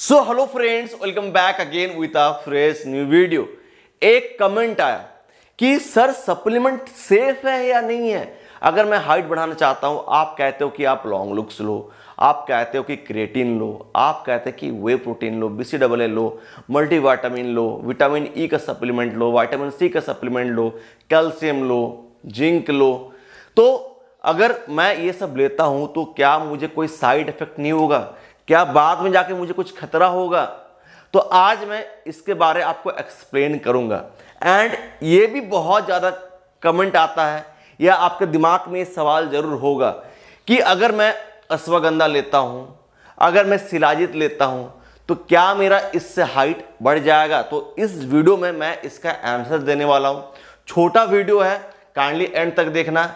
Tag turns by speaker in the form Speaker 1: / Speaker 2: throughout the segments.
Speaker 1: so hello friends welcome back again with a fresh new video एक comment आया कि sir supplement safe है या नहीं है अगर मैं हाइट बढ़ाना चाहता हूं आप कहते हो कि आप लॉन्ग लुक्स लो आप कहते हो कि क्रेटिन लो आप कहते हो कि वे प्रोटीन लो बी सी डबल ए लो वाइटामिन लो विटामिन ई e का सप्लीमेंट लो विटामिन सी का सप्लीमेंट लो कैल्शियम लो जिंक लो तो अगर मैं ये सब लेता हूं तो क्या मुझे कोई साइड इफेक्ट नहीं होगा क्या बाद में जाके मुझे कुछ खतरा होगा तो आज मैं इसके बारे आपको एक्सप्लेन करूंगा एंड ये भी बहुत ज़्यादा कमेंट आता है या आपके दिमाग में सवाल ज़रूर होगा कि अगर मैं अश्वगंधा लेता हूँ अगर मैं सिलाजित लेता हूँ तो क्या मेरा इससे हाइट बढ़ जाएगा तो इस वीडियो में मैं इसका आंसर देने वाला हूँ छोटा वीडियो है काइंडली एंड तक देखना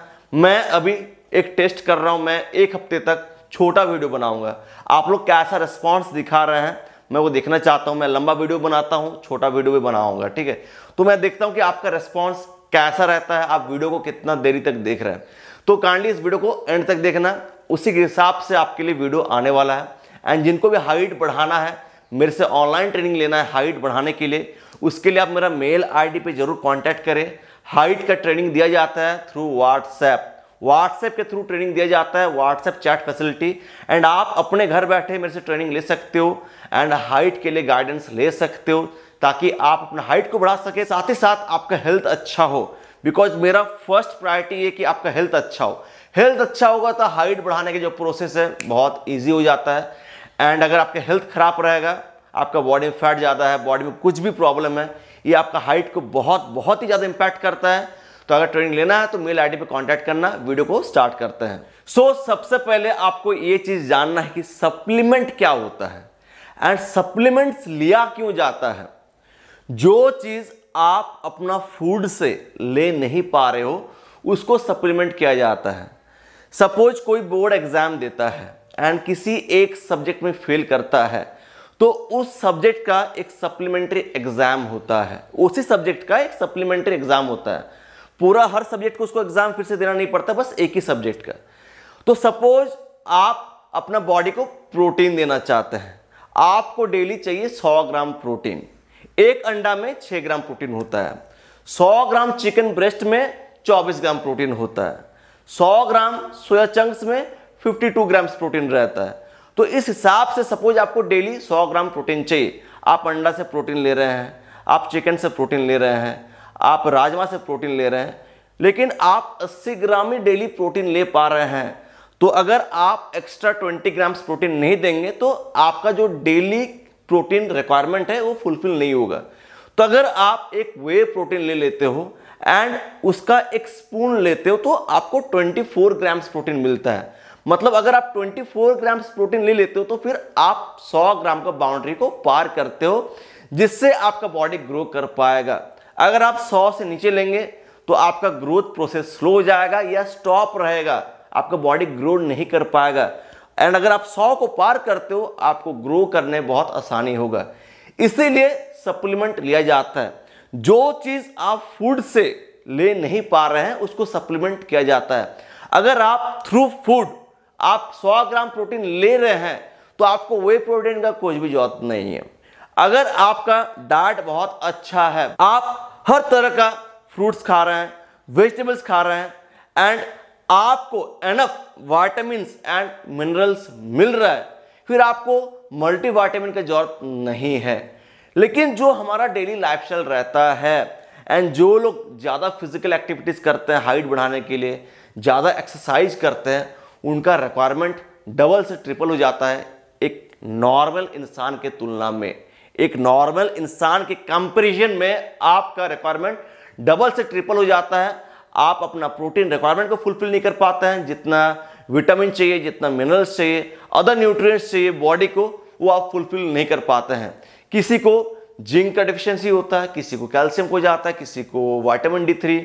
Speaker 1: मैं अभी एक टेस्ट कर रहा हूँ मैं एक हफ्ते तक छोटा वीडियो बनाऊंगा आप लोग कैसा रिस्पॉन्स दिखा रहे हैं मैं वो देखना चाहता हूँ मैं लंबा वीडियो बनाता हूँ छोटा वीडियो भी बनाऊंगा ठीक है तो मैं देखता हूँ कि आपका रिस्पॉन्स कैसा रहता है आप वीडियो को कितना देरी तक देख रहे हैं तो काइंडली इस वीडियो को एंड तक देखना उसी के हिसाब से आपके लिए वीडियो आने वाला है एंड जिनको भी हाइट बढ़ाना है मेरे से ऑनलाइन ट्रेनिंग लेना है हाइट बढ़ाने के लिए उसके लिए आप मेरा मेल आईडी पे जरूर कांटेक्ट करें हाइट का ट्रेनिंग दिया जाता है थ्रू व्हाट्सएप व्हाट्सएप के थ्रू ट्रेनिंग दिया जाता है व्हाट्सएप चैट फैसिलिटी एंड आप अपने घर बैठे मेरे से ट्रेनिंग ले सकते हो एंड हाइट के लिए गाइडेंस ले सकते हो ताकि आप अपना हाइट को बढ़ा सके साथ ही साथ आपका हेल्थ अच्छा हो बिकॉज मेरा फर्स्ट प्रायोरिटी ये कि आपका हेल्थ अच्छा हो हेल्थ अच्छा होगा तो हाइट बढ़ाने के जो प्रोसेस है बहुत ईजी हो जाता है एंड अगर आपका हेल्थ खराब रहेगा आपका बॉडी में फैट ज़्यादा है बॉडी में कुछ भी प्रॉब्लम है ये आपका हाइट को बहुत बहुत ही ज़्यादा इम्पैक्ट करता है तो अगर ट्रेनिंग लेना है तो मेल आईडी पे कॉन्टैक्ट करना वीडियो को स्टार्ट करते हैं सो so, सबसे पहले आपको ये चीज़ जानना है कि सप्लीमेंट क्या होता है एंड सप्लीमेंट्स लिया क्यों जाता है जो चीज़ आप अपना फूड से ले नहीं पा रहे हो उसको सप्लीमेंट किया जाता है सपोज कोई बोर्ड एग्ज़ाम देता है एंड किसी एक सब्जेक्ट में फेल करता है तो उस सब्जेक्ट का एक सप्लीमेंट्री एग्ज़ाम होता है उसी सब्जेक्ट का एक सप्लीमेंट्री एग्ज़ाम होता है पूरा हर सब्जेक्ट को उसको एग्जाम फिर से देना नहीं पड़ता बस एक ही सब्जेक्ट का तो सपोज आप अपना बॉडी को प्रोटीन देना चाहते हैं आपको डेली चाहिए 100 ग्राम प्रोटीन एक अंडा में 6 ग्राम प्रोटीन होता है 100 ग्राम चिकन ब्रेस्ट में 24 ग्राम प्रोटीन होता है 100 ग्राम सोया चंक्स में 52 ग्राम्स प्रोटीन रहता है तो इस हिसाब से सपोज आपको डेली 100 ग्राम प्रोटीन चाहिए आप अंडा से प्रोटीन ले रहे हैं आप चिकन से प्रोटीन ले रहे हैं आप राजमा से प्रोटीन ले रहे हैं लेकिन आप 80 ग्राम ही डेली प्रोटीन ले पा रहे हैं तो अगर आप एक्स्ट्रा 20 ग्राम्स प्रोटीन नहीं देंगे तो आपका जो डेली प्रोटीन रिक्वायरमेंट है वो फुलफिल नहीं होगा तो अगर आप एक वे प्रोटीन ले लेते हो एंड उसका एक स्पून लेते हो तो आपको 24 ग्राम्स प्रोटीन मिलता है मतलब अगर आप 24 ग्राम्स प्रोटीन ले लेते हो तो फिर आप 100 ग्राम का बाउंड्री को पार करते हो जिससे आपका बॉडी ग्रो कर पाएगा अगर आप 100 से नीचे लेंगे तो आपका ग्रोथ प्रोसेस स्लो हो जाएगा या स्टॉप रहेगा आपका बॉडी ग्रो नहीं कर पाएगा एंड अगर आप 100 को पार करते हो आपको ग्रो करने बहुत आसानी होगा इसीलिए सप्लीमेंट लिया जाता है जो चीज़ आप फूड से ले नहीं पा रहे हैं उसको सप्लीमेंट किया जाता है अगर आप थ्रू फूड आप 100 ग्राम प्रोटीन ले रहे हैं तो आपको वे प्रोटीन का कुछ भी जरूरत नहीं है अगर आपका डाइट बहुत अच्छा है आप हर तरह का फ्रूट्स खा रहे हैं वेजिटेबल्स खा रहे हैं एंड आपको एनफ वाइटामिन एंड मिनरल्स मिल रहा है फिर आपको मल्टी वाइटामिन की जरूरत नहीं है लेकिन जो हमारा डेली लाइफ स्टाइल रहता है एंड जो लोग ज़्यादा फिजिकल एक्टिविटीज़ करते हैं हाइट बढ़ाने के लिए ज़्यादा एक्सरसाइज करते हैं उनका रिक्वायरमेंट डबल से ट्रिपल हो जाता है एक नॉर्मल इंसान के तुलना में एक नॉर्मल इंसान के कंपेरिजन में आपका रिक्वायरमेंट डबल से ट्रिपल हो जाता है आप अपना प्रोटीन रिक्वायरमेंट को फुलफिल नहीं कर पाते हैं जितना विटामिन चाहिए जितना मिनरल्स चाहिए अदर न्यूट्रिएंट्स चाहिए बॉडी को वो आप फुलफिल नहीं कर पाते हैं किसी को जिंक का डिफिशियंसी होता है किसी को कैल्शियम को जाता है किसी को वाइटामिन डी थ्री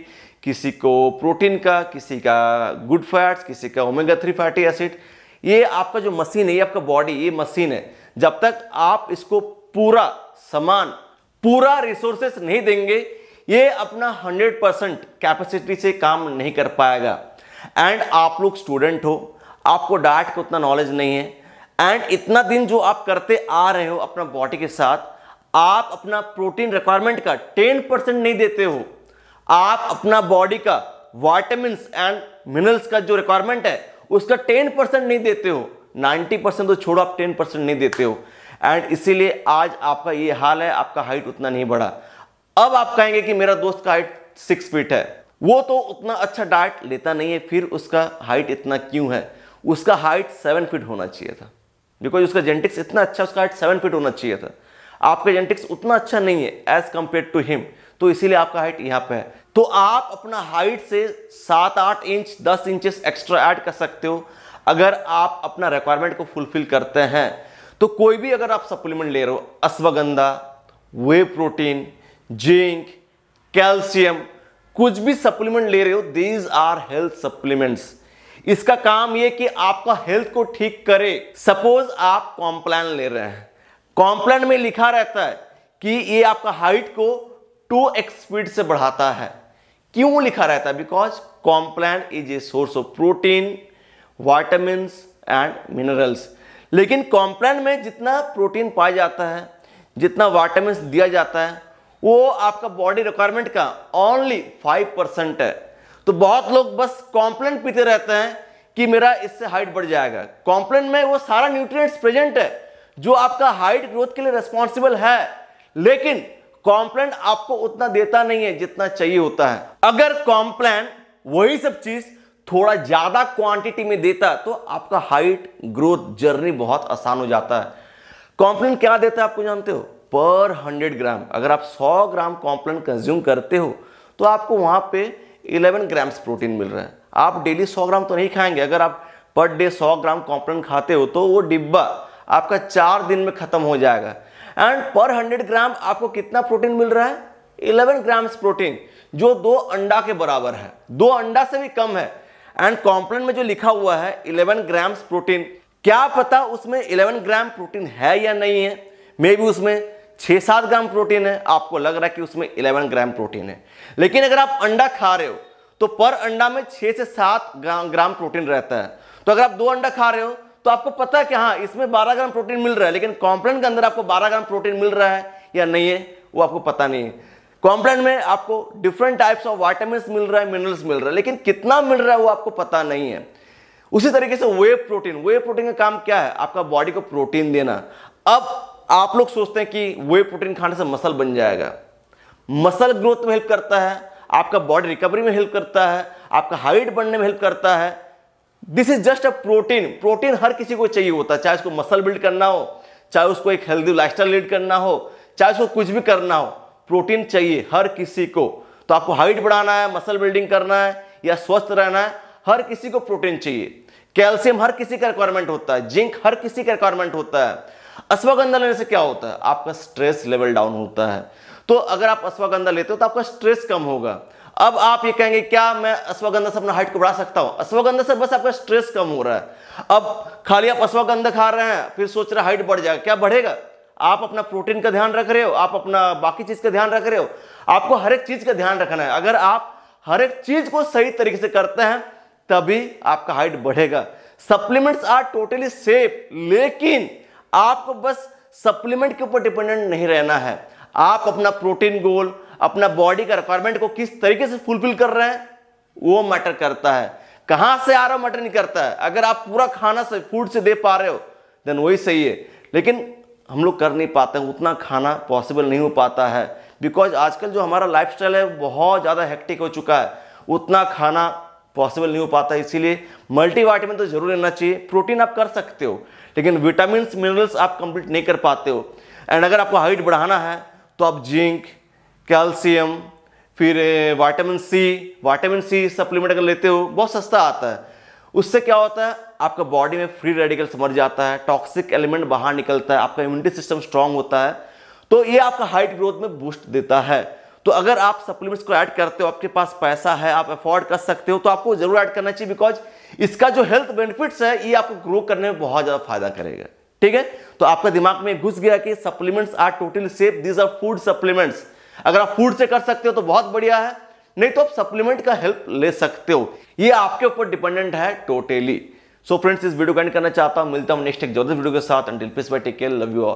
Speaker 1: किसी को प्रोटीन का किसी का गुड फैट्स किसी का ओमेगा थ्री फैटी एसिड ये आपका जो मशीन है ये आपका बॉडी ये मशीन है जब तक आप इसको पूरा समान पूरा रिसोर्सेस नहीं देंगे ये अपना 100 परसेंट कैपेसिटी से काम नहीं कर पाएगा एंड आप लोग स्टूडेंट हो आपको डाट का उतना नॉलेज नहीं है एंड इतना दिन जो आप करते आ रहे हो अपना बॉडी के साथ आप अपना प्रोटीन रिक्वायरमेंट का 10 परसेंट नहीं देते हो आप अपना बॉडी का वाइटामिन एंड मिनरल्स का जो रिक्वायरमेंट है उसका टेन परसेंट नहीं देते हो नाइन्टी परसेंट तो छोड़ो आप टेन परसेंट नहीं देते हो एंड इसीलिए आज आपका ये हाल है आपका हाइट उतना नहीं बढ़ा अब आप कहेंगे कि मेरा दोस्त का हाइट सिक्स फीट है वो तो उतना अच्छा डाइट लेता नहीं है फिर उसका हाइट इतना क्यों है उसका हाइट सेवन फीट होना चाहिए था बिकॉज उसका जेंटिक्स इतना अच्छा उसका हाइट सेवन फीट होना चाहिए था आपका जेंटिक्स उतना अच्छा नहीं है एज कंपेयर टू हिम तो इसीलिए आपका हाइट यहाँ पे है तो आप अपना हाइट से सात आठ इंच दस इंचेस एक्स्ट्रा ऐड कर सकते हो अगर आप अपना रिक्वायरमेंट को फुलफिल करते हैं तो कोई भी अगर आप सप्लीमेंट ले रहे हो ashwagandha whey protein zinc calcium कुछ भी सप्लीमेंट ले रहे हो दीज आर हेल्थ सप्लीमेंट्स इसका काम यह कि आपका हेल्थ को ठीक करे सपोज आप कॉम्प्लान ले रहे हैं कॉम्प्लान में लिखा रहता है कि ये आपका हाइट को टू एक्स स्पीड से बढ़ाता है क्यों लिखा रहता है because Complan is a source of protein vitamin and minerals लेकिन कॉम्प्लान में जितना प्रोटीन पाया जाता है जितना वाइटामिन दिया जाता है वो आपका बॉडी रिक्वायरमेंट का ओनली फाइव परसेंट है तो बहुत लोग बस कॉम्प्लेन पीते रहते हैं कि मेरा इससे हाइट बढ़ जाएगा कॉम्प्लेन में वो सारा न्यूट्रिएंट्स प्रेजेंट है जो आपका हाइट ग्रोथ के लिए रेस्पॉन्सिबल है लेकिन कॉम्प्लेन आपको उतना देता नहीं है जितना चाहिए होता है अगर कॉम्प्लेन वही सब चीज थोड़ा ज़्यादा क्वांटिटी में देता है तो आपका हाइट ग्रोथ जर्नी बहुत आसान हो जाता है कॉम्प्लेन क्या देता है आपको जानते हो पर हंड्रेड ग्राम अगर आप सौ ग्राम कॉम्प्लेन कंज्यूम करते हो तो आपको वहां पे 11 ग्राम्स प्रोटीन मिल रहा है आप डेली 100 ग्राम तो नहीं खाएंगे अगर आप पर डे 100 ग्राम कॉम्प्लेन खाते हो तो वो डिब्बा आपका चार दिन में ख़त्म हो जाएगा एंड पर हंड्रेड ग्राम आपको कितना प्रोटीन मिल रहा है 11 ग्राम्स प्रोटीन जो दो अंडा के बराबर है दो अंडा से भी कम है एंड कॉम्प्लेन में जो लिखा हुआ है 11 ग्राम्स प्रोटीन क्या पता उसमें 11 ग्राम प्रोटीन है या नहीं है मे बी उसमें छः सात ग्राम प्रोटीन है आपको लग रहा है कि उसमें 11 ग्राम प्रोटीन है लेकिन अगर आप अंडा खा रहे हो तो पर अंडा में छह से सात ग्राम प्रोटीन रहता है तो अगर आप दो अंडा खा रहे हो तो आपको पता है कि हाँ इसमें बारह ग्राम प्रोटीन मिल रहा है लेकिन कॉम्प्लेन के अंदर आपको बारह ग्राम प्रोटीन मिल रहा है या नहीं है वो आपको पता नहीं है कॉम्प्लेन में आपको डिफरेंट टाइप्स ऑफ वाइटामिन मिल रहा है मिनरल्स मिल रहा है लेकिन कितना मिल रहा है वो आपको पता नहीं है उसी तरीके से वे प्रोटीन वे प्रोटीन का काम क्या है आपका बॉडी को प्रोटीन देना अब आप लोग सोचते हैं कि वे प्रोटीन खाने से मसल बन जाएगा मसल ग्रोथ में हेल्प करता है आपका बॉडी रिकवरी में हेल्प करता है आपका हाइट बढ़ने में हेल्प करता है this is just a protein protein हर किसी को चाहिए होता है चाहे उसको मसल बिल्ड करना हो चाहे उसको एक हेल्दी लाइफ लीड करना हो चाहे उसको कुछ भी करना हो प्रोटीन चाहिए हर किसी को तो आपको हाइट बढ़ाना है मसल बिल्डिंग करना है या स्वस्थ रहना है हर किसी को प्रोटीन चाहिए कैल्शियम हर किसी का रिक्वायरमेंट होता है जिंक हर किसी का रिक्वायरमेंट होता है अश्वगंधा लेने से क्या होता है आपका स्ट्रेस लेवल डाउन होता है तो अगर आप अश्वगंधा लेते हो तो आपका स्ट्रेस कम होगा अब आप ये कहेंगे क्या मैं अश्वगंधा से अपना हाइट को बढ़ा सकता हूं अश्वगंधा से बस आपका स्ट्रेस कम हो रहा है अब खाली आप अश्वगंधा खा रहे हैं फिर सोच रहे हाइट बढ़ जाएगा क्या बढ़ेगा आप अपना प्रोटीन का ध्यान रख रहे हो आप अपना बाकी चीज़ का ध्यान रख रहे हो आपको हर एक चीज़ का ध्यान रखना है अगर आप हर एक चीज़ को सही तरीके से करते हैं तभी आपका हाइट बढ़ेगा सप्लीमेंट्स आर टोटली सेफ लेकिन आपको बस सप्लीमेंट के ऊपर डिपेंडेंट नहीं रहना है आप अपना प्रोटीन गोल अपना बॉडी का रिक्वायरमेंट को किस तरीके से फुलफिल कर रहे हैं वो मैटर करता है कहां से आ रहा मैटर नहीं करता है अगर आप पूरा खाना से फूड से दे पा रहे हो देन वही सही है लेकिन हम लोग कर नहीं पाते हैं उतना खाना पॉसिबल नहीं हो पाता है बिकॉज आजकल जो हमारा लाइफ है बहुत ज़्यादा हेक्टिक हो चुका है उतना खाना पॉसिबल नहीं हो पाता इसीलिए वाइटामिन तो जरूर लेना चाहिए प्रोटीन आप कर सकते हो लेकिन विटामिन मिनरल्स आप कंप्लीट नहीं कर पाते हो एंड अगर आपको हाइट बढ़ाना है तो आप जिंक कैल्शियम फिर vitamin C vitamin C supplement अगर लेते हो बहुत सस्ता आता है उससे क्या होता है आपका बॉडी में फ्री रेडिकल्स मर जाता है टॉक्सिक एलिमेंट बाहर निकलता है आपका इम्यूनिटी सिस्टम स्ट्रांग होता है तो ये आपका हाइट ग्रोथ में बूस्ट देता है तो अगर आप सप्लीमेंट्स को ऐड करते हो आपके पास पैसा है आप अफोर्ड कर सकते हो तो आपको जरूर ऐड करना चाहिए बिकॉज इसका जो हेल्थ बेनिफिट्स है ये आपको ग्रो करने में बहुत ज़्यादा फायदा करेगा ठीक है तो आपका दिमाग में घुस गया कि supplements are totally safe these are food supplements अगर आप फूड से कर सकते हो तो बहुत बढ़िया है नहीं तो आप सप्लीमेंट का हेल्प ले सकते हो ये आपके ऊपर डिपेंडेंट है टोटली सो फ्रेंड्स इस वीडियो को एंड करना चाहता हूं मिलता हूं नेक्स्ट एक जबरदस्त वीडियो के साथ until please bye take care love you all